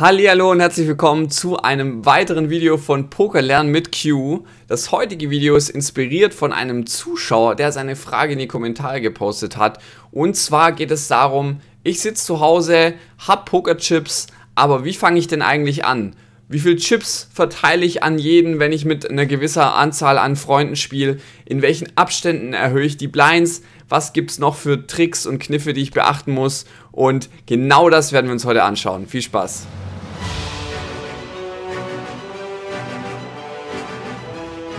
Hallo und herzlich willkommen zu einem weiteren Video von Pokerlernen mit Q. Das heutige Video ist inspiriert von einem Zuschauer, der seine Frage in die Kommentare gepostet hat. Und zwar geht es darum, ich sitze zu Hause, hab Pokerchips, aber wie fange ich denn eigentlich an? Wie viele Chips verteile ich an jeden, wenn ich mit einer gewissen Anzahl an Freunden spiele? In welchen Abständen erhöhe ich die Blinds? Was gibt es noch für Tricks und Kniffe, die ich beachten muss? Und genau das werden wir uns heute anschauen. Viel Spaß!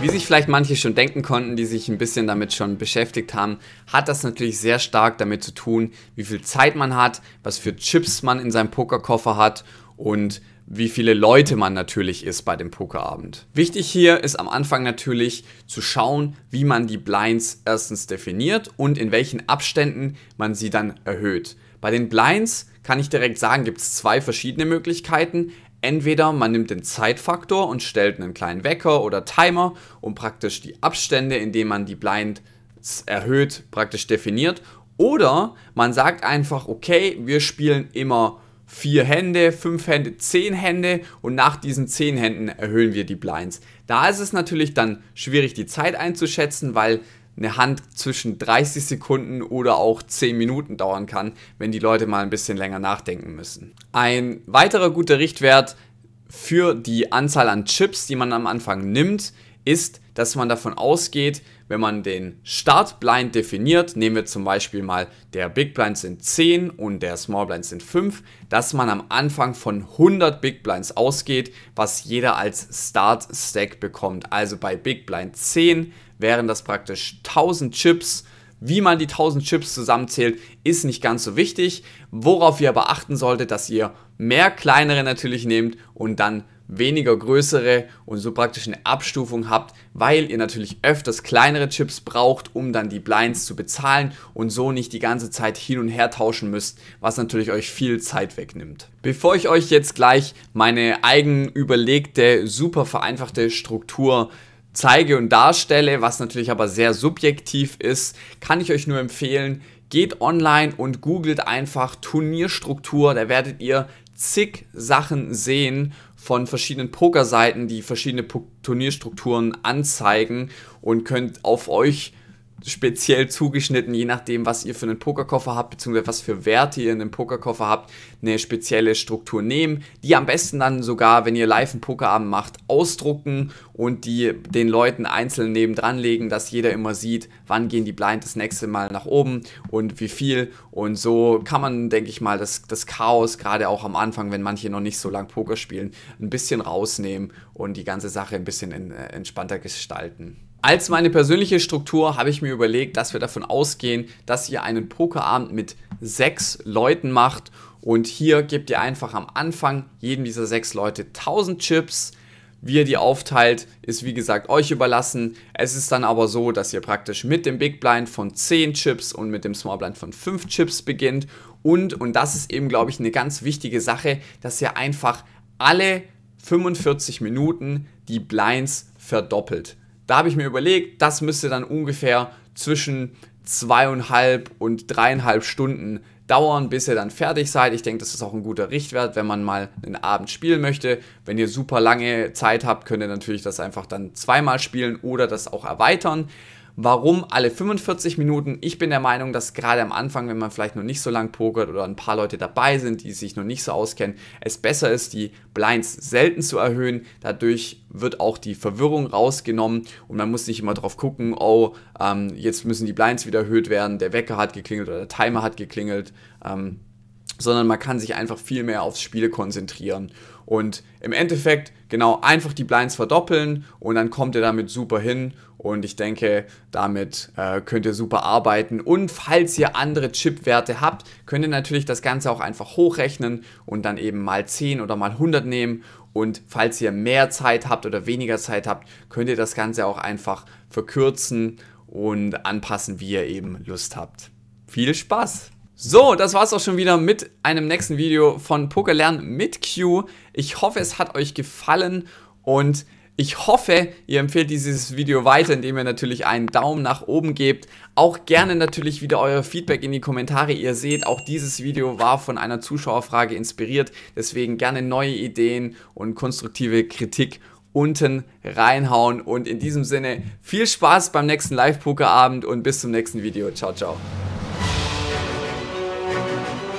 Wie sich vielleicht manche schon denken konnten, die sich ein bisschen damit schon beschäftigt haben, hat das natürlich sehr stark damit zu tun, wie viel Zeit man hat, was für Chips man in seinem Pokerkoffer hat und wie viele Leute man natürlich ist bei dem Pokerabend. Wichtig hier ist am Anfang natürlich zu schauen, wie man die Blinds erstens definiert und in welchen Abständen man sie dann erhöht. Bei den Blinds kann ich direkt sagen, gibt es zwei verschiedene Möglichkeiten. Entweder man nimmt den Zeitfaktor und stellt einen kleinen Wecker oder Timer, um praktisch die Abstände, indem man die Blinds erhöht, praktisch definiert. Oder man sagt einfach, okay, wir spielen immer vier Hände, fünf Hände, zehn Hände und nach diesen zehn Händen erhöhen wir die Blinds. Da ist es natürlich dann schwierig, die Zeit einzuschätzen, weil eine Hand zwischen 30 Sekunden oder auch 10 Minuten dauern kann, wenn die Leute mal ein bisschen länger nachdenken müssen. Ein weiterer guter Richtwert für die Anzahl an Chips, die man am Anfang nimmt, ist, dass man davon ausgeht, wenn man den Start Blind definiert, nehmen wir zum Beispiel mal der Big Blind sind 10 und der Small Blind sind 5, dass man am Anfang von 100 Big Blinds ausgeht, was jeder als Start Stack bekommt. Also bei Big Blind 10 wären das praktisch 1000 Chips. Wie man die 1000 Chips zusammenzählt, ist nicht ganz so wichtig. Worauf ihr aber achten solltet, dass ihr mehr kleinere natürlich nehmt und dann weniger größere und so praktisch eine Abstufung habt, weil ihr natürlich öfters kleinere Chips braucht, um dann die Blinds zu bezahlen und so nicht die ganze Zeit hin und her tauschen müsst, was natürlich euch viel Zeit wegnimmt. Bevor ich euch jetzt gleich meine eigen überlegte, super vereinfachte Struktur zeige und darstelle, was natürlich aber sehr subjektiv ist, kann ich euch nur empfehlen, geht online und googelt einfach Turnierstruktur, da werdet ihr zig Sachen sehen von verschiedenen Pokerseiten, die verschiedene Turnierstrukturen anzeigen und könnt auf euch speziell zugeschnitten, je nachdem, was ihr für einen Pokerkoffer habt, beziehungsweise was für Werte ihr in einem Pokerkoffer habt, eine spezielle Struktur nehmen, die am besten dann sogar, wenn ihr live einen Pokerabend macht, ausdrucken und die den Leuten einzeln nebendran legen, dass jeder immer sieht, wann gehen die Blind das nächste Mal nach oben und wie viel. Und so kann man, denke ich mal, das, das Chaos, gerade auch am Anfang, wenn manche noch nicht so lange Poker spielen, ein bisschen rausnehmen und die ganze Sache ein bisschen in, äh, entspannter gestalten. Als meine persönliche Struktur habe ich mir überlegt, dass wir davon ausgehen, dass ihr einen Pokerabend mit sechs Leuten macht und hier gebt ihr einfach am Anfang jedem dieser sechs Leute 1000 Chips. Wie ihr die aufteilt, ist wie gesagt euch überlassen. Es ist dann aber so, dass ihr praktisch mit dem Big Blind von 10 Chips und mit dem Small Blind von 5 Chips beginnt. Und, und das ist eben, glaube ich, eine ganz wichtige Sache, dass ihr einfach alle 45 Minuten die Blinds verdoppelt. Da habe ich mir überlegt, das müsste dann ungefähr zwischen zweieinhalb und dreieinhalb Stunden dauern, bis ihr dann fertig seid. Ich denke, das ist auch ein guter Richtwert, wenn man mal einen Abend spielen möchte. Wenn ihr super lange Zeit habt, könnt ihr natürlich das einfach dann zweimal spielen oder das auch erweitern. Warum alle 45 Minuten? Ich bin der Meinung, dass gerade am Anfang, wenn man vielleicht noch nicht so lang pokert oder ein paar Leute dabei sind, die sich noch nicht so auskennen, es besser ist, die Blinds selten zu erhöhen. Dadurch wird auch die Verwirrung rausgenommen und man muss nicht immer drauf gucken, oh, ähm, jetzt müssen die Blinds wieder erhöht werden, der Wecker hat geklingelt oder der Timer hat geklingelt. Ähm, sondern man kann sich einfach viel mehr aufs Spiel konzentrieren. Und im Endeffekt genau einfach die Blinds verdoppeln und dann kommt ihr damit super hin. Und ich denke, damit äh, könnt ihr super arbeiten. Und falls ihr andere Chip-Werte habt, könnt ihr natürlich das Ganze auch einfach hochrechnen und dann eben mal 10 oder mal 100 nehmen. Und falls ihr mehr Zeit habt oder weniger Zeit habt, könnt ihr das Ganze auch einfach verkürzen und anpassen, wie ihr eben Lust habt. Viel Spaß! So, das war's auch schon wieder mit einem nächsten Video von Poker lernen mit Q. Ich hoffe, es hat euch gefallen und ich hoffe, ihr empfehlt dieses Video weiter, indem ihr natürlich einen Daumen nach oben gebt. Auch gerne natürlich wieder euer Feedback in die Kommentare. Ihr seht, auch dieses Video war von einer Zuschauerfrage inspiriert. Deswegen gerne neue Ideen und konstruktive Kritik unten reinhauen. Und in diesem Sinne, viel Spaß beim nächsten Live-Pokerabend und bis zum nächsten Video. Ciao, ciao. Thank you.